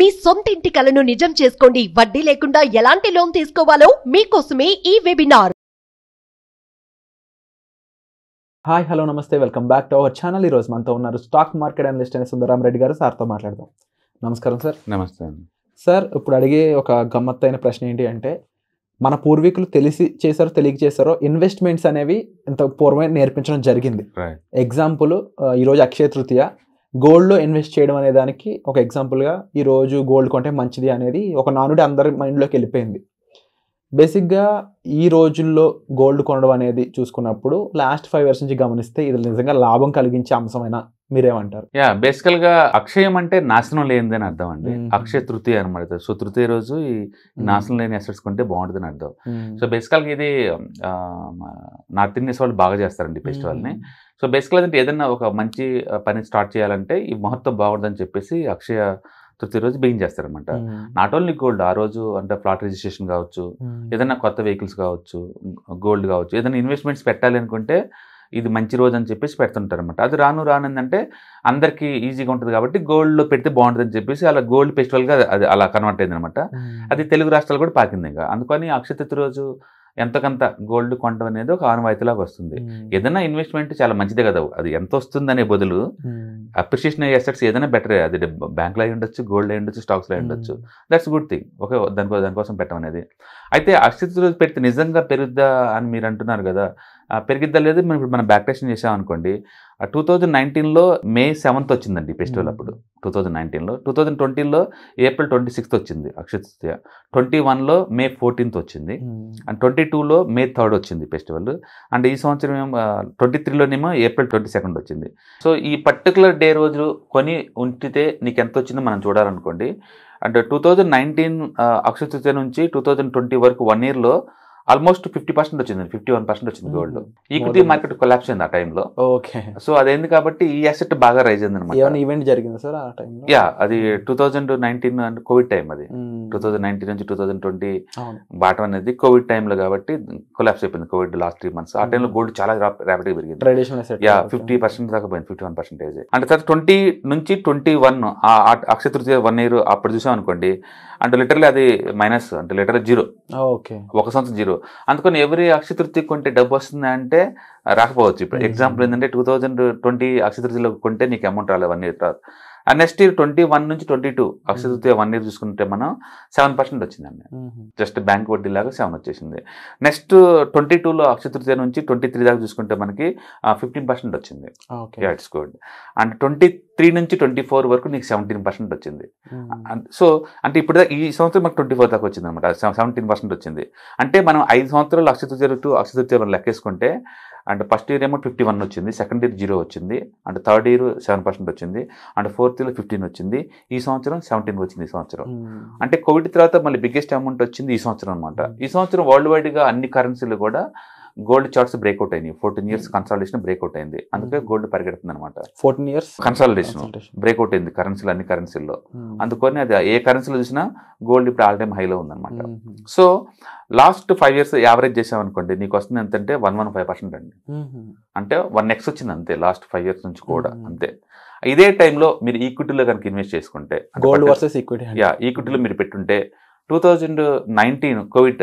మీ సొంత ఇంటి కలను నిజం చేసుకోండి వడ్డీ లేకుండా ఎలాంటి లోన్ తీసుకోవాలో మీకోసమే ఈ వెబినార్ హాయ్ హలో నమస్తే welcome back to our channel ఈరోజు మనతో ఉన్నారు స్టాక్ మార్కెట్ అనలిస్ట్ అయిన సుందరం రెడ్డి గారు సార్తో మాట్లాడదాం నమస్కారం సార్ నమస్తే సార్ ఇప్పుడు అడిగే ఒక గమ్మత్తైన ప్రశ్న ఏంటి అంటే మన పూర్వీకులు తెలిసి చేశారో తెలియ చేశారో ఇన్వెస్ట్మెంట్స్ అనేవి ఇంత పూర్వమే నేర్పించడం జరిగింది ఎగ్జాంపుల్ ఈరోజు అక్షయ తృతీయ గోల్డ్లో ఇన్వెస్ట్ చేయడం అనే దానికి ఒక ఎగ్జాంపుల్గా ఈరోజు గోల్డ్ కొంటే మంచిది అనేది ఒక నానుడి అందరి మైండ్లోకి వెళ్ళిపోయింది బేసిక్గా ఈ రోజుల్లో గోల్డ్ కొనడం అనేది చూసుకున్నప్పుడు లాస్ట్ ఫైవ్ ఇయర్స్ నుంచి గమనిస్తే ఇది నిజంగా లాభం కలిగించే అంశమైన మీరేమంటారు యా బేసికల్ గా అక్షయం అంటే నాశనం లేనిది అని అర్థం అండి అక్షయ తృతీయ అనమాట సో తృతీయ రోజు ఈ నాశనం లేని అసెట్స్ కొంటే బాగుంటుంది అని అర్థం సో బేసికల్ గా ఇది నార్త్ ఇండియన్స్ వాళ్ళు బాగా చేస్తారండి ఫెస్టివల్ ని సో బేసికల్ అంటే ఏదైనా ఒక మంచి పని స్టార్ట్ చేయాలంటే ఈ ముహూర్తం బాగుంటుందని చెప్పేసి అక్షయ తృతీయ రోజు బిగిన్ చేస్తారనమాట నాట్ ఓన్లీ గోల్డ్ ఆ రోజు అంటే ప్లాట్ రిజిస్ట్రేషన్ కావచ్చు ఏదైనా కొత్త వెహికల్స్ కావచ్చు గోల్డ్ కావచ్చు ఏదైనా ఇన్వెస్ట్మెంట్స్ పెట్టాలి అనుకుంటే ఇది మంచి రోజు అని చెప్పేసి పెడుతుంటారు అనమాట అది రాను రానుందంటే అందరికీ ఈజీగా ఉంటుంది కాబట్టి గోల్డ్లో పెడితే అని చెప్పేసి అలా గోల్డ్ ఫెస్టివల్గా అది అలా కన్వర్ట్ అయింది అనమాట అది తెలుగు రాష్ట్రాలు కూడా పాకింది ఇంకా అందుకని అక్షతృతి రోజు ఎంతకంత గోల్డ్ కొనడం అనేది ఒక ఆనవాయితీలాగా వస్తుంది hmm. ఏదైనా ఇన్వెస్ట్మెంట్ చాలా మంచిదే కదా అది ఎంత వస్తుందనే బదులు అప్రిషియేషన్ hmm. అయ్యే అసెట్స్ ఏదైనా బెటర్ అది బ్యాంక్లో అయి ఉండొచ్చు గోల్డ్ అయి ఉండొచ్చు స్టాక్స్లో అయి hmm. ఉండొచ్చు దట్స్ గుడ్ థింగ్ ఓకే దానికో దానికోసం పెట్టమనేది అయితే రోజు పెడితే నిజంగా పెరుగుద్దా అని మీరు అంటున్నారు కదా పెరిగిద్దా లేదు మనం ఇప్పుడు మనం బ్యాక్ చేసామనుకోండి అనుకోండి ఆ టూ థౌజండ్ నైన్టీన్లో మే సెవెంత్ వచ్చిందండి ఫెస్టివల్ hmm. అప్పుడు టూ థౌజండ్ నైన్టీన్లో టూ థౌజండ్ ట్వంటీలో ఏప్రిల్ ట్వంటీ సిక్స్త్ వచ్చింది అక్షయ తృతీయ ట్వంటీ వన్లో మే ఫోర్టీన్త్ వచ్చింది hmm. అండ్ ట్వంటీ టూలో మే థర్డ్ వచ్చింది ఫెస్టివల్ అండ్ ఈ సంవత్సరం ఏమో ట్వంటీ త్రీలోనేమో ఏప్రిల్ ట్వంటీ సెకండ్ వచ్చింది సో ఈ పర్టికులర్ డే రోజు కొని ఉంచితే నీకు ఎంత వచ్చిందో మనం చూడాలనుకోండి and two thousand nineteen Akshaya Tritiya నుంచి టూ థౌజండ్ ట్వంటీ వరకు వన్ ఇయర్లో ఆల్మోస్ట్ ఫిఫ్టీ పర్సెంట్ వచ్చింది ఫిఫ్టీ వన్ పర్సెంట్ వచ్చింది గోల్డ్ ఈక్విటీ మార్కెట్ కొలాప్స్ అయింది ఆ టైంలో ఓకే సో అదేంది కాబట్టి ఈ అసెట్ బాగా రైజ్ అయింది అనమాట ఈవెంట్ జరిగింది సార్ ఆ టైం యా అది two thousand nineteen and covid time అది టూ థౌజండ్ నైన్టీన్ నుంచి టూ థౌజండ్ ట్వంటీ బాటం అనేది కోవిడ్ టైంలో కాబట్టి కొలాప్స్ అయిపోయింది కోవిడ్ లాస్ట్ త్రీ మంత్స్ ఆ టైంలో గోల్డ్ చాలా ర్యాపిడ్ గా పెరిగింది యా ఫిఫ్టీ పర్సెంట్ దాకా పోయింది ఫిఫ్టీ వన్ పర్సెంటేజ్ అంటే సార్ ట్వంటీ నుంచి twenty one Akshaya Tritiya one year అప్పుడు చూసాం అనుకోండి అంటే లిటరలీ అది మైనస్ అంటే లిటరల్ జీరో ఒక సంవత్సరం జీరో లేరు అందుకని ఎవరి అక్షతృతి కొంటే డబ్బు వస్తుంది అంటే రాకపోవచ్చు ఇప్పుడు ఎగ్జాంపుల్ ఏంటంటే టూ థౌజండ్ ట్వంటీ అక్షతృతిలో కొంటే నీకు అమౌంట్ రాలేవన్నీ one and next year twenty one నుంచి twenty two Akshaya hmm. Tritiya one year చూసుకుంటే మనం సెవెన్ పర్సెంట్ వచ్చిందండి జస్ట్ బ్యాంక్ వడ్డీ లాగా సెవెన్ వచ్చేసింది నెక్స్ట్ ట్వంటీ టూలో అక్షయ తృతీయ నుంచి ట్వంటీ త్రీ దాకా చూసుకుంటే మనకి ఫిఫ్టీన్ పర్సెంట్ వచ్చింది it's score and twenty three నుంచి ట్వంటీ ఫోర్ వరకు నీకు సెవెంటీన్ పర్సెంట్ వచ్చింది సో అంటే ఇప్పుడు ఈ సంవత్సరం మనకు ట్వంటీ ఫోర్ దాకా వచ్చింది అనమాట సెవెంటీన్ పర్సెంట్ వచ్చింది అంటే మనం ఐదు సంవత్సరాలు అక్షయ తృతీయ టు అక్షయ తృతీయ లెక్కేసుకుంటే అండ్ ఫస్ట్ ఇయర్ ఏమో ఫిఫ్టీ వన్ వచ్చింది సెకండ్ ఇయర్ జీరో వచ్చింది and third year seven percent వచ్చింది అండ్ ఫోర్త్ ఇయర్ ఫిఫ్టీన్ వచ్చింది ఈ సంవత్సరం సెవెంటీన్ వచ్చింది ఈ సంవత్సరం hmm. అంటే కోవిడ్ తర్వాత మళ్ళీ బిగ్గెస్ట్ అమౌంట్ వచ్చింది ఈ సంవత్సరం అనమాట hmm. ఈ సంవత్సరం వరల్డ్ వైడ్గా అన్ని కరెన్సీలు కూడా గోల్డ్ చార్ట్స్ బ్రేక్అవుట్ అయినాయి ఫోర్టీన్ ఇయర్స్ కన్సాలిడేషన్ బ్రేక్అవుట్ అయింది అందుకే hmm. గోల్డ్ పరిగెడుతుంది అనమాట ఫోర్టీన్ ఇయర్స్ కన్సాలిడేషన్ బ్రేక్అవుట్ అయింది కరెన్సీలు అన్ని కరెన్సీల్లో hmm. అందుకని అది ఏ కరెన్సీలో చూసినా గోల్డ్ ఇప్పుడు ఆల్ టైమ్ హైలో ఉందన్నమాట so last five years average చేసామనుకోండి నీకు వస్తుంది ఎంతంటే వన్ వన్ ఫైవ్ పర్సెంట్ అండి hmm. అంటే వన్ ఎక్స్ వచ్చింది అంతే లాస్ట్ ఫైవ్ ఇయర్స్ నుంచి కూడా అంతే ఇదే టైంలో మీరు ఈక్విటీలో కనుక ఇన్వెస్ట్ చేసుకుంటే గోల్డ్ వర్సెస్ ఈక్విటీ యా ఈక్విటీలో మీరు పెట్టుంటే two thousand nineteen covid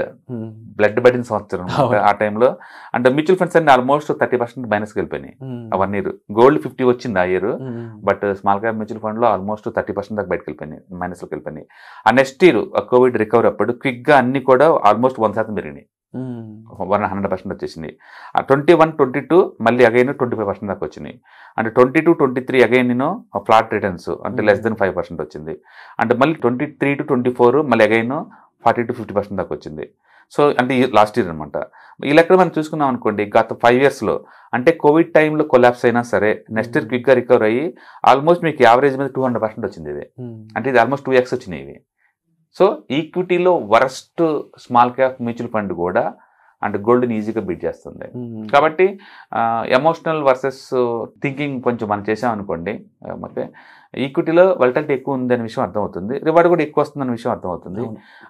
blood బడిన సంవత్సరం ఆ టైంలో అంటే మ్యూచువల్ ఫండ్స్ అన్ని ఆల్మోస్ట్ థర్టీ పర్సెంట్ మైనస్కి వెళ్ళిపోయినాయి వన్ ఇయర్ గోల్డ్ ఫిఫ్టీ వచ్చింది ఆ year but small cap mutual fund లో ఆల్మోస్ట్ థర్టీ పర్సెంట్ దాకా బయటకు వెళ్ళిపోయినాయి మైనస్లోకి వెళ్ళిపోయినాయి ఆ నెక్స్ట్ ఇయర్ కోవిడ్ రికవర్ అప్పుడు క్విక్గా అన్ని కూడా ఆల్మోస్ట్ వన్ శాతం పెరిగినాయి వన్ హండ్రెడ్ పర్సెంట్ వచ్చేసింది ఆ ట్వంటీ వన్ ట్వంటీ టూ మళ్ళీ అగైన్ ట్వంటీ ఫైవ్ పర్సెంట్ దాకా వచ్చింది అంటే twenty two twenty three again నేను ఫ్లాట్ రిటర్న్స్ అంటే లెస్ దెన్ ఫైవ్ పర్సెంట్ వచ్చింది అంటే మళ్ళీ twenty three to twenty four మళ్ళీ again forty to fifty percent దాకా వచ్చింది సో అంటే లాస్ట్ ఇయర్ అనమాట ఈ లెక్క మనం చూసుకున్నాం అనుకోండి గత ఫైవ్ ఇయర్స్లో అంటే కోవిడ్ టైంలో కొలాప్స్ అయినా సరే నెక్స్ట్ ఇయర్ క్విక్గా రికవర్ అయ్యి ఆల్మోస్ట్ మీకు యావరేజ్ మీద టూ హండ్రెడ్ పర్సెంట్ వచ్చింది ఇది అంటే ఇది ఆల్మోస్ట్ టూ ఎక్స్ వచ్చినాయి ఇవి సో ఈక్విటీలో worst small cap mutual fund కూడా అంటే గోల్డ్ని ఈజీగా బిడ్ చేస్తుంది కాబట్టి ఎమోషనల్ వర్సెస్ థింకింగ్ కొంచెం మనం చేసామనుకోండి మరి ఈక్విటీలో వల్టాలిటీ ఎక్కువ ఉందనే విషయం అర్థమవుతుంది రివార్డ్ కూడా ఎక్కువ వస్తుందనే విషయం అర్థమవుతుంది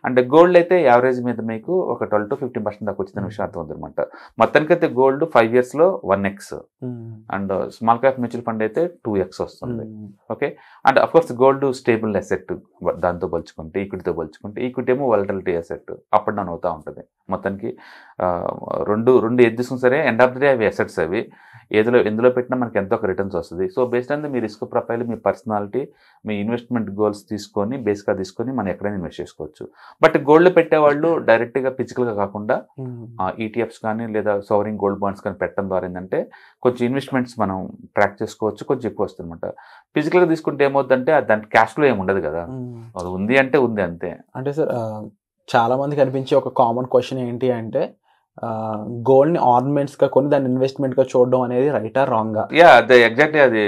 అండ్ గోల్డ్ అయితే యావరేజ్ మీద మీకు ఒక ట్వెల్వ్ టు ఫిఫ్టీన్ పర్సెంట్ దాకా వచ్చిందనే విషయం అర్థమవుతుంది అనమాట మొత్తానికైతే గోల్డ్ ఫైవ్ ఇయర్స్లో one x and small cap mutual fund అయితే టూ ఎక్స్ వస్తుంది okay and of course gold stable asset దాంతో పోల్చుకుంటే ఈక్విటీతో పోల్చుకుంటే ఈక్విటీ ఏమో volatility asset up and down అవుతూ ఉంటుంది మొత్తానికి రెండు రెండు ఏది తీసుకుని సరే ఎండ్ ఆఫ్ ది డే అవి అసెట్స్ అవి ఏదో ఎందులో పెట్టినా మనకి ఎంతో ఒక రిటర్న్స్ వస్తుంది సో బేస్డ్ ఆన్ మీ రిస్క్ ప్రొఫైల్ మీ పర్సనల్ పర్సనాలిటీ మీ ఇన్వెస్ట్మెంట్ గోల్స్ తీసుకొని బేస్గా తీసుకొని మనం ఎక్కడైనా ఇన్వెస్ట్ చేసుకోవచ్చు బట్ గోల్డ్ పెట్టేవాళ్ళు డైరెక్ట్గా ఫిజికల్గా కాకుండా ఈటీఎఫ్స్ hmm. e కానీ లేదా సోవరింగ్ గోల్డ్ బాండ్స్ కానీ పెట్టడం ద్వారా ఏంటంటే కొంచెం ఇన్వెస్ట్మెంట్స్ మనం ట్రాక్ చేసుకోవచ్చు కొంచెం ఎక్కువ వస్తుంది అనమాట ఫిజికల్గా తీసుకుంటే ఏమవుతుందంటే దాంట్లో క్యాష్ ఫ్లో ఏమి ఉండదు కదా hmm. అది ఉంది అంటే ఉంది అంతే అంటే సార్ చాలా మందికి అనిపించే ఒక కామన్ క్వశ్చన్ ఏంటి అంటే గోల్డ్ని ఆర్నమెంట్స్గా కొని దాన్ని ఇన్వెస్ట్మెంట్గా చూడడం అనేది రైటా రాంగా యా అది ఎగ్జాక్ట్లీ అది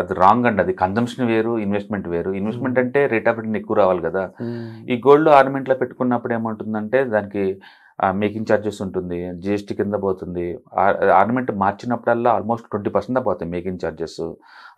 అది రాంగ్ అండి అది కన్జంప్షన్ వేరు ఇన్వెస్ట్మెంట్ వేరు ఇన్వెస్ట్మెంట్ hmm. అంటే రేట్ ఆఫ్ రిటర్న్ ఎక్కువ రావాలి కదా hmm. ఈ గోల్డ్ ఆర్నమెంట్లో పెట్టుకున్నప్పుడు ఏమంటుందంటే దానికి మేకింగ్ ఛార్జెస్ ఉంటుంది జిఎస్టీ కింద పోతుంది ఆర్నమెంట్ మార్చినప్పుడల్లా ఆల్మోస్ట్ ట్వంటీ పర్సెంట్ పోతాయి మేకింగ్ ఛార్జెస్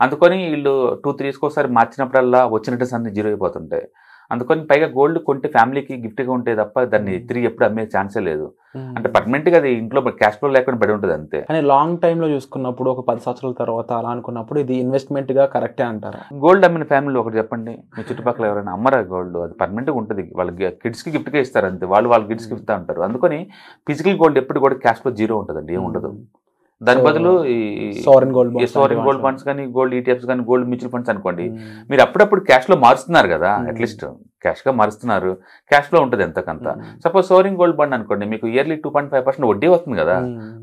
అందుకని వీళ్ళు టూ త్రీ ఇయర్స్కి ఒకసారి మార్చినప్పుడల్లా వచ్చిన రిటర్న్స్ అన్ని జీరో అయిపోతుంటాయి అందుకని పైగా గోల్డ్ కొంటే ఫ్యామిలీకి గిఫ్ట్గా ఉంటే తప్ప దాన్ని hmm. తిరిగి ఎప్పుడు అమ్మే ఛాన్సే లేదు hmm. అంటే గా అది ఇంట్లో క్యాష్ ఫ్లో లేకుండా బడి ఉంటుంది అంతే కానీ లాంగ్ లో చూసుకున్నప్పుడు ఒక పది సంవత్సరాల తర్వాత అలా అనుకున్నప్పుడు ఇది ఇన్వెస్ట్మెంట్ గా కరెక్టే అంటారు గోల్డ్ అమ్మిన ఫ్యామిలీ ఒకటి చెప్పండి మీ చుట్టుపక్కల ఎవరైనా అమ్మరా గోల్డ్ అది గా ఉంటుంది వాళ్ళకి గిఫ్ట్ గిఫ్ట్గా ఇస్తారు అంతే వాళ్ళు వాళ్ళ కి hmm. ఇస్తా ఉంటారు అందుకని ఫిజికల్ గోల్డ్ ఎప్పుడు కూడా క్యాష్ ఫ్లో జీరో ఉంటుంది ఏం ఏముండదు దాని బదులు ఈ సోరెన్ గోల్డ్ గోల్డ్ ఫండ్స్ కానీ గోల్డ్ ఈటీఎఫ్స్ e కానీ గోల్డ్ మ్యూచువల్ ఫండ్స్ అనుకోండి hmm. మీరు అప్పుడప్పుడు క్యాష్ లో మారుస్తున్నారు కదా అట్లీస్ట్ hmm. క్యాష్ గా మారుస్తున్నారు క్యాష్ లో ఉంటుంది ఎంతకంత సపోజ్ సోరింగ్ గోల్డ్ బండ్ అనుకోండి మీకు yearly two point five percent వడ్డీ వస్తుంది కదా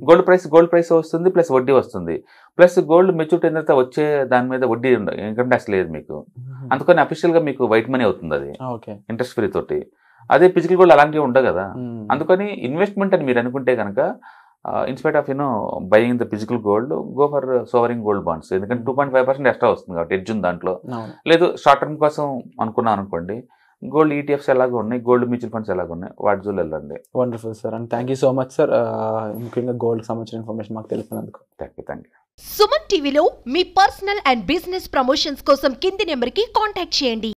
గోల్డ్ ప్రైస్ గోల్డ్ ప్రైస్ వస్తుంది ప్లస్ వడ్డీ వస్తుంది ప్లస్ గోల్డ్ మెచ్యూరిటీ అయిన తర్వాత వచ్చే దాని మీద వడ్డీ ఇన్కమ్ ట్యాక్స్ లేదు మీకు hmm. అందుకని అఫీషియల్ గా మీకు వైట్ మనీ అవుతుంది అది ఇంట్రెస్ట్ ah, ఫ్రీ తోటి అదే ఫిజికల్ గోల్డ్ అలాంటివి ఉండవు కదా అందుకని ఇన్వెస్ట్మెంట్ అని మీరు అనుకుంటే కనుక in spite of you know buying the physical gold go for sovereign gold bonds ఎందుకంటే two point five percent extra వస్తుంది కాబట్టి ఎడ్జ్ ఉంది దాంట్లో లేదు షార్ట్ టర్మ్ కోసం అనుకున్నాను అనుకోండి గోల్డ్ ఈటీఎఫ్స్ e ఎలాగో ఉన్నాయి గోల్డ్ మ్యూచువల్ ఫండ్స్ ఎలాగో ఉన్నాయి వాటి జోలు వెళ్ళండి wonderful sir and thank you so much sir ముఖ్యంగా గోల్డ్ సంబంధించిన ఇన్ఫర్మేషన్ మాకు తెలిసినందుకు thank you thank you Suman టీవీలో మీ పర్సనల్ అండ్ బిజినెస్ ప్రమోషన్స్ కోసం కింది నెంబర్కి కాంటాక్ట్ చేయండి